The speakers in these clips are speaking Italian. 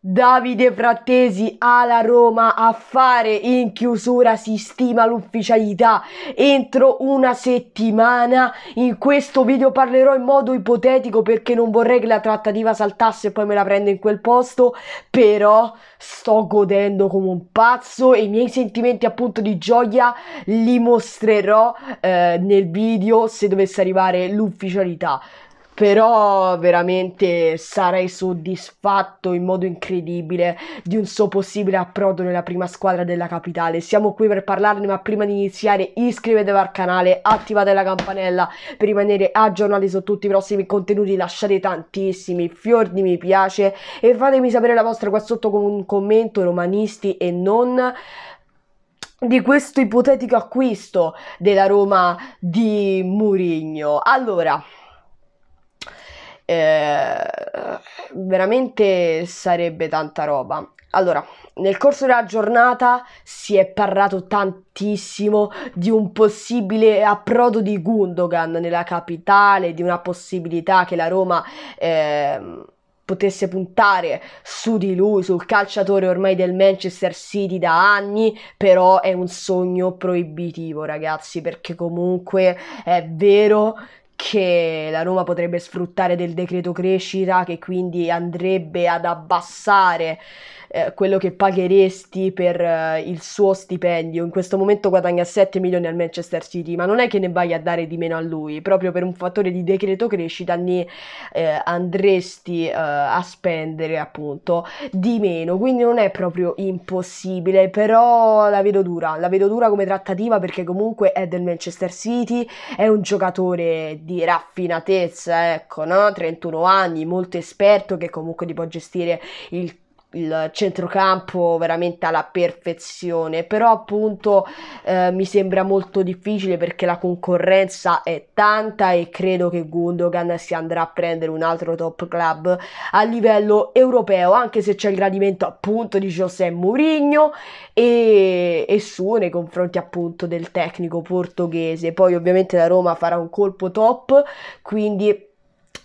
Davide Frattesi alla Roma a fare in chiusura si stima l'ufficialità entro una settimana in questo video parlerò in modo ipotetico perché non vorrei che la trattativa saltasse e poi me la prendo in quel posto però sto godendo come un pazzo e i miei sentimenti appunto di gioia li mostrerò eh, nel video se dovesse arrivare l'ufficialità però veramente sarei soddisfatto in modo incredibile di un suo possibile approdo nella prima squadra della capitale. Siamo qui per parlarne, ma prima di iniziare iscrivetevi al canale, attivate la campanella per rimanere aggiornati su tutti i prossimi contenuti, lasciate tantissimi fior di mi piace e fatemi sapere la vostra qua sotto con un commento, romanisti e non di questo ipotetico acquisto della Roma di Murigno. Allora, eh, veramente sarebbe tanta roba. Allora, nel corso della giornata si è parlato tantissimo di un possibile approdo di Gundogan nella capitale, di una possibilità che la Roma eh, potesse puntare su di lui, sul calciatore ormai del Manchester City da anni, però è un sogno proibitivo ragazzi, perché comunque è vero che la Roma potrebbe sfruttare del decreto crescita che quindi andrebbe ad abbassare eh, quello che pagheresti per eh, il suo stipendio. In questo momento guadagna 7 milioni al Manchester City, ma non è che ne vai a dare di meno a lui, proprio per un fattore di decreto crescita ne eh, andresti eh, a spendere appunto di meno, quindi non è proprio impossibile, però la vedo dura, la vedo dura come trattativa perché comunque è del Manchester City, è un giocatore di raffinatezza, ecco, no? 31 anni, molto esperto che comunque ti può gestire il il centrocampo veramente alla perfezione, però appunto eh, mi sembra molto difficile perché la concorrenza è tanta e credo che Gundogan si andrà a prendere un altro top club a livello europeo, anche se c'è il gradimento appunto di José Mourinho e, e suo nei confronti appunto del tecnico portoghese. Poi ovviamente la Roma farà un colpo top, quindi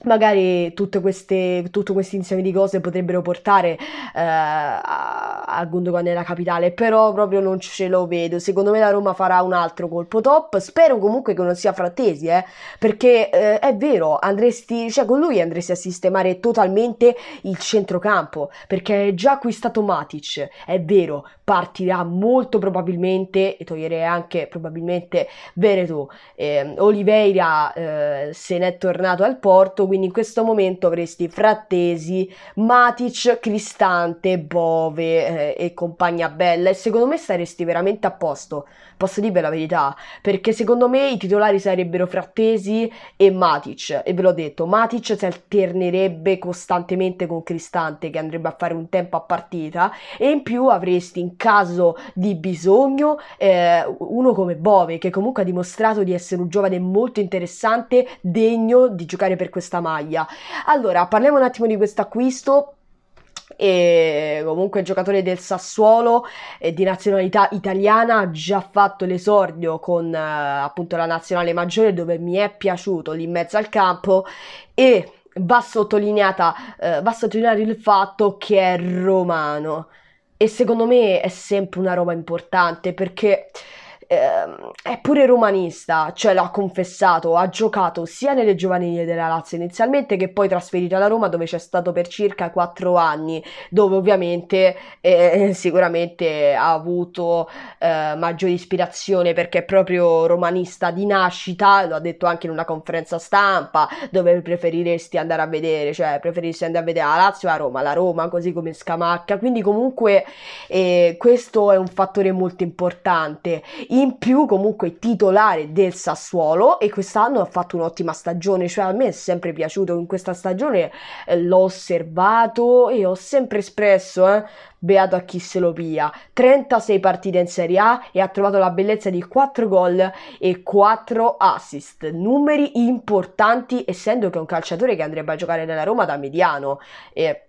magari queste, tutto questo insieme di cose potrebbero portare eh, a, a Gundogan nella capitale, però proprio non ce lo vedo. Secondo me la Roma farà un altro colpo top. Spero comunque che non sia frattesi, eh, perché eh, è vero, andresti, cioè con lui andresti a sistemare totalmente il centrocampo, perché è già acquistato Matic, è vero, partirà molto probabilmente, e toglierei anche probabilmente Veneto. eh, Oliveira eh, se n'è tornato al Porto, quindi in questo momento avresti Frattesi, Matic, Cristante, Bove eh, e compagnia bella e secondo me saresti veramente a posto, posso dirvi la verità, perché secondo me i titolari sarebbero Frattesi e Matic e ve l'ho detto, Matic si alternerebbe costantemente con Cristante che andrebbe a fare un tempo a partita e in più avresti in caso di bisogno eh, uno come Bove che comunque ha dimostrato di essere un giovane molto interessante, degno di giocare per questa maglia. Allora, parliamo un attimo di questo acquisto e comunque giocatore del Sassuolo eh, di nazionalità italiana ha già fatto l'esordio con eh, appunto la nazionale maggiore dove mi è piaciuto lì in mezzo al campo e va, eh, va sottolineato il fatto che è romano e secondo me è sempre una roba importante perché eh, è pure romanista, cioè l'ha confessato, ha giocato sia nelle giovanili della Lazio inizialmente che poi trasferito alla Roma dove c'è stato per circa 4 anni, dove ovviamente eh, sicuramente ha avuto eh, maggiore ispirazione perché è proprio romanista di nascita, lo ha detto anche in una conferenza stampa, dove preferiresti andare a vedere, cioè preferiresti andare a vedere la Lazio a Roma, la Roma così come Scamacca, quindi comunque eh, questo è un fattore molto importante. In in più comunque titolare del Sassuolo e quest'anno ha fatto un'ottima stagione, cioè a me è sempre piaciuto in questa stagione, eh, l'ho osservato e ho sempre espresso, eh, beato a chi se lo pia, 36 partite in Serie A e ha trovato la bellezza di 4 gol e 4 assist, numeri importanti essendo che è un calciatore che andrebbe a giocare nella Roma da mediano. E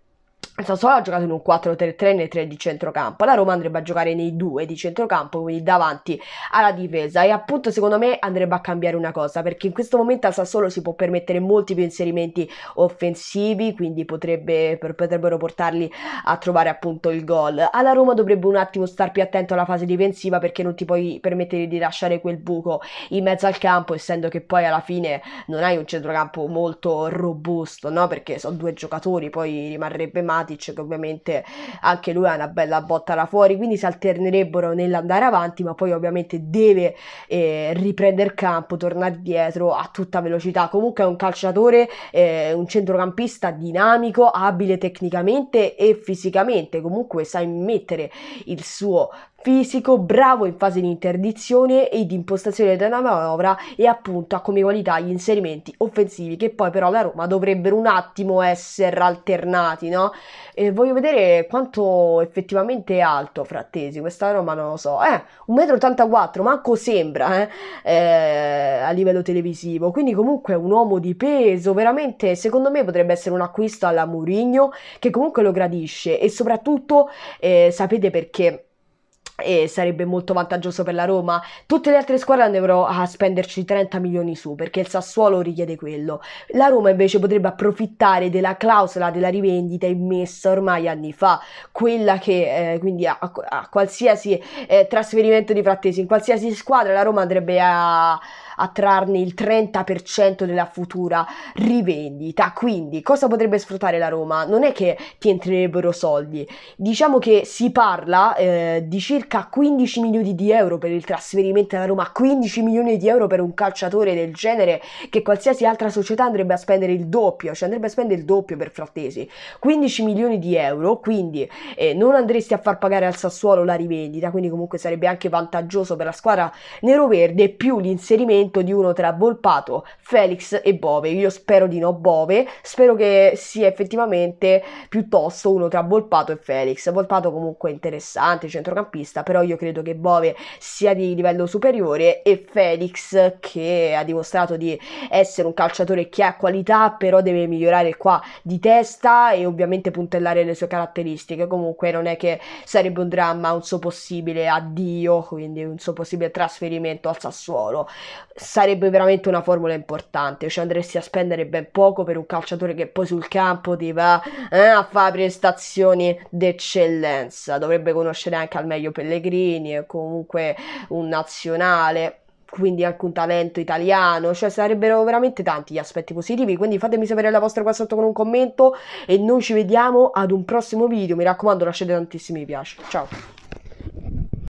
il Sassuolo ha giocato in un 4-3-3 nei 3 di centrocampo, la Roma andrebbe a giocare nei 2 di centrocampo, quindi davanti alla difesa e appunto secondo me andrebbe a cambiare una cosa perché in questo momento al Sassuolo si può permettere molti più inserimenti offensivi, quindi potrebbe, potrebbero portarli a trovare appunto il gol. Alla Roma dovrebbe un attimo star più attento alla fase difensiva perché non ti puoi permettere di lasciare quel buco in mezzo al campo, essendo che poi alla fine non hai un centrocampo molto robusto, no? Perché sono due giocatori, poi rimarrebbe male Matic che ovviamente anche lui ha una bella botta là fuori quindi si alternerebbero nell'andare avanti ma poi ovviamente deve eh, riprendere campo tornare dietro a tutta velocità comunque è un calciatore eh, un centrocampista dinamico abile tecnicamente e fisicamente comunque sa immettere il suo fisico, bravo in fase di interdizione e di impostazione della manovra e appunto ha come qualità gli inserimenti offensivi che poi però la Roma dovrebbero un attimo essere alternati, no? E voglio vedere quanto effettivamente è alto Frattesi, questa Roma non lo so, eh, 1,84 m, manco sembra eh, eh, a livello televisivo, quindi comunque è un uomo di peso, veramente secondo me potrebbe essere un acquisto alla Murigno che comunque lo gradisce e soprattutto eh, sapete perché e sarebbe molto vantaggioso per la Roma. Tutte le altre squadre andrebbero a spenderci 30 milioni su perché il Sassuolo richiede quello. La Roma invece potrebbe approfittare della clausola della rivendita immessa ormai anni fa, quella che eh, quindi a, a qualsiasi eh, trasferimento di Frattesi in qualsiasi squadra la Roma andrebbe a a trarne il 30% della futura rivendita. Quindi cosa potrebbe sfruttare la Roma? Non è che ti entrerebbero soldi, diciamo che si parla eh, di circa 15 milioni di euro per il trasferimento alla Roma, 15 milioni di euro per un calciatore del genere che qualsiasi altra società andrebbe a spendere il doppio, cioè andrebbe a spendere il doppio per Frattesi, 15 milioni di euro, quindi eh, non andresti a far pagare al Sassuolo la rivendita, quindi comunque sarebbe anche vantaggioso per la squadra nero-verde più l'inserimento combattimento di uno tra Volpato, Felix e Bove. Io spero di no Bove, spero che sia effettivamente piuttosto uno tra Volpato e Felix. Volpato comunque interessante, centrocampista, però io credo che Bove sia di livello superiore e Felix che ha dimostrato di essere un calciatore che ha qualità, però deve migliorare qua di testa e ovviamente puntellare le sue caratteristiche. Comunque non è che sarebbe un dramma un suo possibile addio, quindi un suo possibile trasferimento al Sassuolo sarebbe veramente una formula importante, cioè andresti a spendere ben poco per un calciatore che poi sul campo ti va eh, a fare prestazioni d'eccellenza, dovrebbe conoscere anche al meglio Pellegrini, e comunque un nazionale, quindi anche un talento italiano, cioè sarebbero veramente tanti gli aspetti positivi, quindi fatemi sapere la vostra qua sotto con un commento e noi ci vediamo ad un prossimo video, mi raccomando lasciate tantissimi mi piace, ciao!